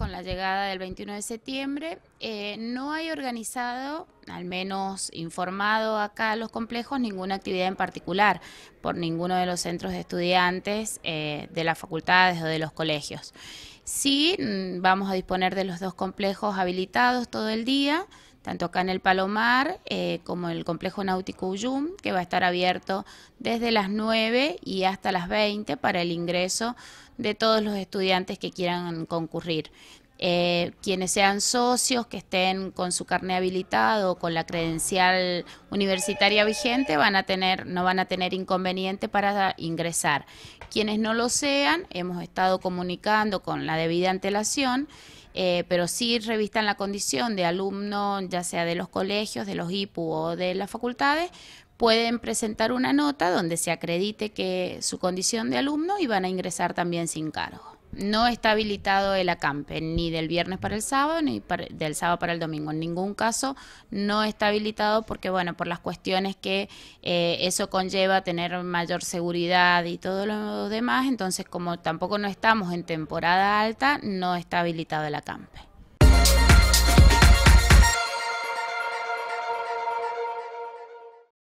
con la llegada del 21 de septiembre, eh, no hay organizado, al menos informado acá a los complejos, ninguna actividad en particular por ninguno de los centros de estudiantes eh, de las facultades o de los colegios. Sí, mm, vamos a disponer de los dos complejos habilitados todo el día tanto acá en el Palomar eh, como como el complejo náutico Uyum, que va a estar abierto desde las 9 y hasta las 20 para el ingreso de todos los estudiantes que quieran concurrir. Eh, quienes sean socios, que estén con su carne habilitado, con la credencial universitaria vigente, van a tener, no van a tener inconveniente para ingresar. Quienes no lo sean, hemos estado comunicando con la debida antelación. Eh, pero sí revistan la condición de alumno, ya sea de los colegios, de los IPU o de las facultades, pueden presentar una nota donde se acredite que su condición de alumno y van a ingresar también sin cargo. No está habilitado el acampe ni del viernes para el sábado ni del sábado para el domingo. En ningún caso no está habilitado porque, bueno, por las cuestiones que eh, eso conlleva tener mayor seguridad y todo lo demás, entonces como tampoco no estamos en temporada alta, no está habilitado el acampe.